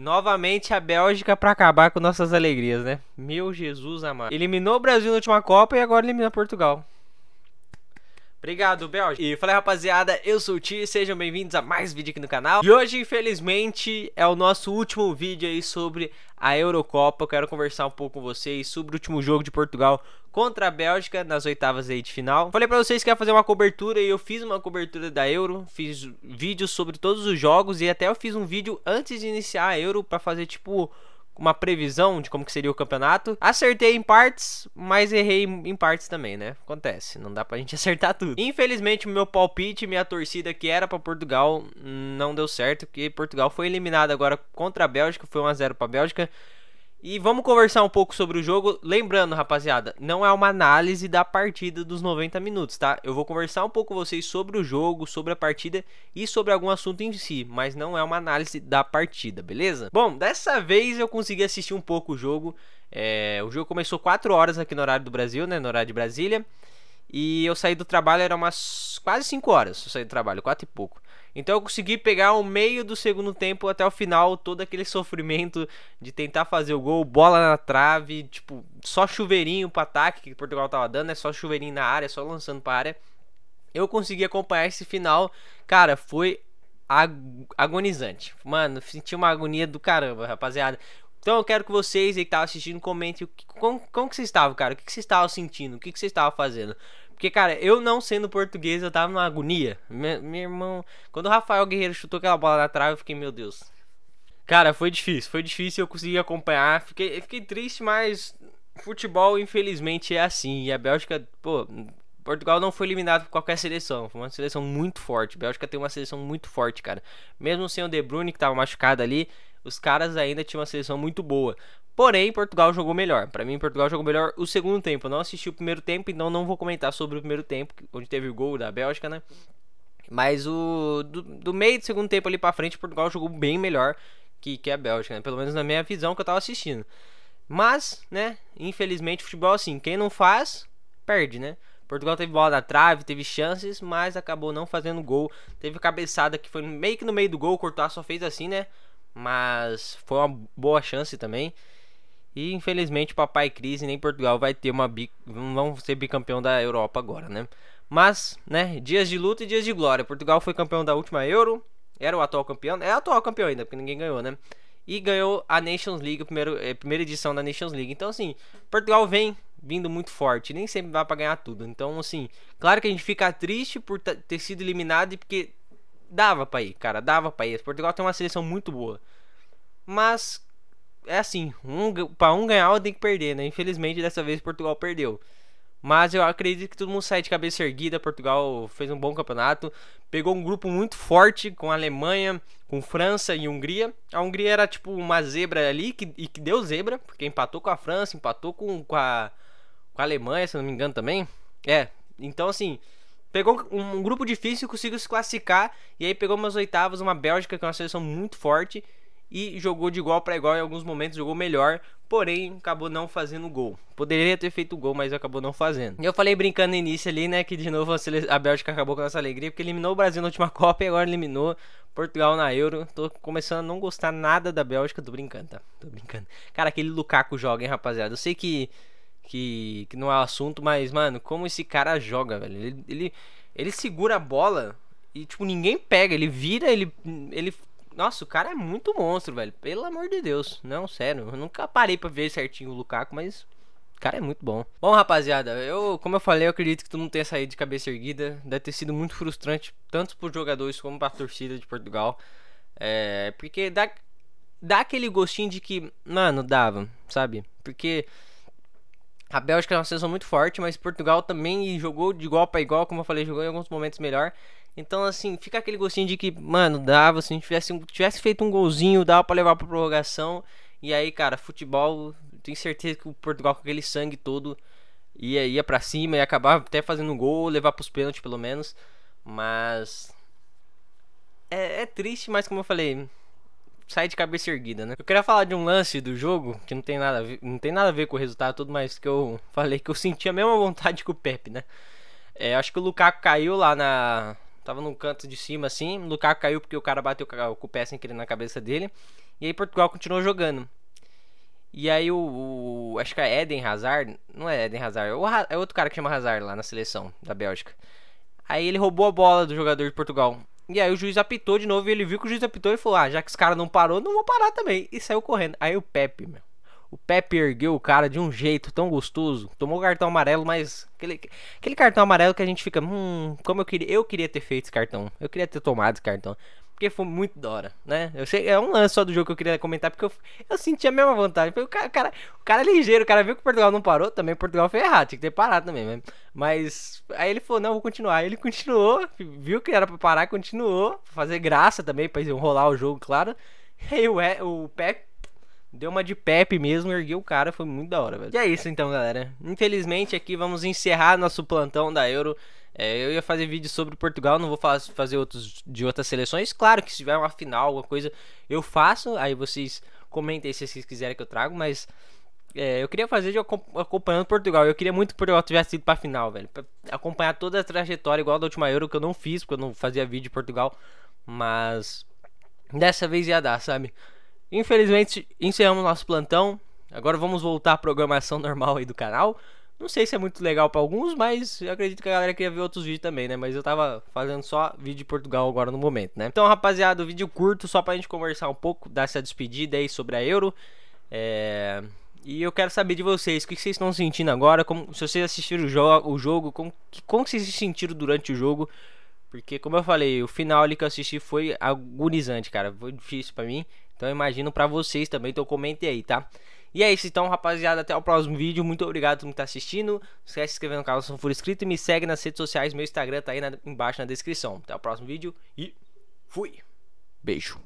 Novamente a Bélgica para acabar com nossas alegrias, né? Meu Jesus amado. Eliminou o Brasil na última Copa e agora elimina Portugal. Obrigado, Bel. E falei, rapaziada, eu sou o Ti, sejam bem-vindos a mais vídeo aqui no canal. E hoje, infelizmente, é o nosso último vídeo aí sobre a Eurocopa. Eu quero conversar um pouco com vocês sobre o último jogo de Portugal contra a Bélgica nas oitavas aí de final. Falei para vocês que ia fazer uma cobertura e eu fiz uma cobertura da Euro, fiz vídeos sobre todos os jogos e até eu fiz um vídeo antes de iniciar a Euro para fazer tipo uma previsão de como que seria o campeonato. Acertei em partes, mas errei em partes também, né? Acontece, não dá pra gente acertar tudo. Infelizmente, o meu palpite, minha torcida que era para Portugal, não deu certo, porque Portugal foi eliminado agora contra a Bélgica, foi 1 a 0 para a Bélgica. E vamos conversar um pouco sobre o jogo. Lembrando, rapaziada, não é uma análise da partida dos 90 minutos, tá? Eu vou conversar um pouco com vocês sobre o jogo, sobre a partida e sobre algum assunto em si, mas não é uma análise da partida, beleza? Bom, dessa vez eu consegui assistir um pouco o jogo. É... o jogo começou 4 horas aqui no horário do Brasil, né? No horário de Brasília. E eu saí do trabalho, era umas quase 5 horas. Eu saí do trabalho, 4 e pouco. Então eu consegui pegar o meio do segundo tempo até o final, todo aquele sofrimento de tentar fazer o gol, bola na trave, tipo, só chuveirinho pro ataque que Portugal tava dando, é né? só chuveirinho na área, só lançando pra área. Eu consegui acompanhar esse final, cara, foi agonizante. Mano, senti uma agonia do caramba, rapaziada. Então eu quero que vocês aí que estavam assistindo comentem o que, como, como que vocês estavam, cara. O que, que vocês estavam sentindo? O que, que vocês estavam fazendo? Porque, cara, eu não sendo português, eu tava numa agonia. meu irmão. Quando o Rafael Guerreiro chutou aquela bola na trave, eu fiquei, meu Deus. Cara, foi difícil, foi difícil, eu consegui acompanhar. Fiquei, fiquei triste, mas futebol, infelizmente, é assim. E a Bélgica, pô, Portugal não foi eliminado por qualquer seleção. Foi uma seleção muito forte. A Bélgica tem uma seleção muito forte, cara. Mesmo sem o De Bruyne, que tava machucado ali, os caras ainda tinham uma seleção muito boa. Porém, Portugal jogou melhor. Para mim, Portugal jogou melhor o segundo tempo. Eu não assisti o primeiro tempo, então não vou comentar sobre o primeiro tempo, onde teve o gol da Bélgica, né? Mas o do, do meio do segundo tempo ali para frente, Portugal jogou bem melhor que, que a Bélgica, né? Pelo menos na minha visão que eu tava assistindo. Mas, né, infelizmente, futebol é assim, quem não faz, perde, né? Portugal teve bola na trave, teve chances, mas acabou não fazendo gol. Teve cabeçada que foi meio que no meio do gol, cortou só fez assim, né? mas foi uma boa chance também. E infelizmente papai crise nem Portugal vai ter uma bi... vão ser bicampeão da Europa agora, né? Mas, né, dias de luta e dias de glória. Portugal foi campeão da última Euro, era o atual campeão, é atual campeão ainda, porque ninguém ganhou, né? E ganhou a Nations League, a primeira, a é, primeira edição da Nations League. Então, assim, Portugal vem vindo muito forte, nem sempre dá para ganhar tudo. Então, assim, claro que a gente fica triste por ter sido eliminado e porque dava pra ir, cara, dava pra ir. Portugal tem uma seleção muito boa. Mas é assim, um, pra um ganhar, tem que perder, né? Infelizmente, dessa vez Portugal perdeu. Mas eu acredito que todo mundo sai de cabeça erguida. Portugal fez um bom campeonato. Pegou um grupo muito forte com Alemanha, com França e Hungria. A Hungria era tipo uma zebra ali que, e que deu zebra, porque empatou com a França, empatou com, com, a, com a Alemanha, se não me engano também. É, então assim, Pegou um grupo difícil, conseguiu se classificar. E aí pegou umas oitavas, uma Bélgica, que é uma seleção muito forte. E jogou de igual para igual em alguns momentos, jogou melhor, porém acabou não fazendo gol. Poderia ter feito gol, mas acabou não fazendo. E eu falei brincando no início ali, né, que de novo a, sele... a Bélgica acabou com a nossa alegria, porque eliminou o Brasil na última Copa e agora eliminou Portugal na Euro. Tô começando a não gostar nada da Bélgica. Tô brincando, tá? Tô brincando. Cara, aquele Lukaku joga, hein, rapaziada. Eu sei que que, que não é o assunto, mas, mano, como esse cara joga, velho. Ele, ele, ele segura a bola e, tipo, ninguém pega. Ele vira, ele, ele nossa, o cara é muito monstro, velho. Pelo amor de Deus. Não, sério. Eu nunca parei para ver certinho o Lukaku, mas o cara é muito bom. Bom, rapaziada, eu, como eu falei, eu acredito que tu não tenha saído de cabeça erguida. Deve ter sido muito frustrante, tanto pros jogadores como pra torcida de Portugal. É, porque dá, dá aquele gostinho de que, mano, dava, sabe? Porque a Bélgica é uma seleção muito forte, mas Portugal também jogou de igual para igual, como eu falei, jogou em alguns momentos melhor. Então, assim, fica aquele gostinho de que, mano, dava, se a gente tivesse, tivesse feito um golzinho, dava para levar pra prorrogação. E aí, cara, futebol, tenho certeza que o Portugal com aquele sangue todo ia, ia para cima e acabar até fazendo um gol, levar pros pênaltis pelo menos. Mas. É, é triste, mas como eu falei, sai de cabeça erguida, né? Eu queria falar de um lance do jogo que não tem nada a ver, não tem nada a ver com o resultado tudo mas que eu falei que eu sentia a mesma vontade que o Pepe, né? É, acho que o Lukaku caiu lá na tava num canto de cima assim, o Lukaku caiu porque o cara bateu com o pé sem querer na cabeça dele. E aí Portugal continuou jogando. E aí o, o acho que é Eden Hazard, não é Eden Hazard, é, é outro cara que chama Hazard lá na seleção da Bélgica. Aí ele roubou a bola do jogador de Portugal. E aí o juiz apitou de novo e ele viu que o juiz apitou e falou: Ah, já que esse cara não parou, não vou parar também. E saiu correndo. Aí o Pepe, meu. O Pepe ergueu o cara de um jeito tão gostoso. Tomou o cartão amarelo, mas. Aquele, aquele cartão amarelo que a gente fica. Hum, como eu queria. Eu queria ter feito esse cartão. Eu queria ter tomado esse cartão. Porque foi muito da hora, né? Eu sei, é um lance só do jogo que eu queria comentar, porque eu, eu senti a mesma vontade. O cara, o, cara, o cara é ligeiro, o cara viu que Portugal não parou, também Portugal foi errado, tinha que ter parado também, mesmo. Né? Mas aí ele falou, não, vou continuar. Aí ele continuou, viu que era pra parar, continuou, fazer graça também, pra enrolar o jogo, claro. Aí o, o Pep Deu uma de Pepe mesmo, ergueu o cara, foi muito da hora, velho. E é isso então, galera. Infelizmente aqui vamos encerrar nosso plantão da Euro é, eu ia fazer vídeo sobre Portugal, não vou fazer outros de outras seleções. Claro que se tiver uma final, alguma coisa, eu faço. Aí vocês comentem se vocês quiserem que eu trago, mas é, eu queria fazer de acompanhando Portugal. Eu queria muito que Portugal tivesse ido pra final, velho. Pra acompanhar toda a trajetória, igual da última Euro, que eu não fiz, porque eu não fazia vídeo de Portugal. Mas dessa vez ia dar, sabe? Infelizmente, encerramos nosso plantão. Agora vamos voltar à programação normal aí do canal. Não sei se é muito legal para alguns, mas eu acredito que a galera queria ver outros vídeos também, né? Mas eu tava fazendo só vídeo de Portugal agora no momento, né? Então, rapaziada, vídeo curto, só pra gente conversar um pouco, dar essa despedida aí sobre a Euro. É... E eu quero saber de vocês, o que vocês estão sentindo agora, como, se vocês assistiram o, jo o jogo, como, como vocês se sentiram durante o jogo. Porque, como eu falei, o final ali que eu assisti foi agonizante, cara. Foi difícil para mim. Então, imagino para vocês também. Então, comentem aí, tá? E é isso então, rapaziada. Até o próximo vídeo. Muito obrigado por me estar tá assistindo. Não esquece de se inscrever no canal se não for inscrito. E me segue nas redes sociais. Meu Instagram tá aí na, embaixo na descrição. Até o próximo vídeo e fui. Beijo.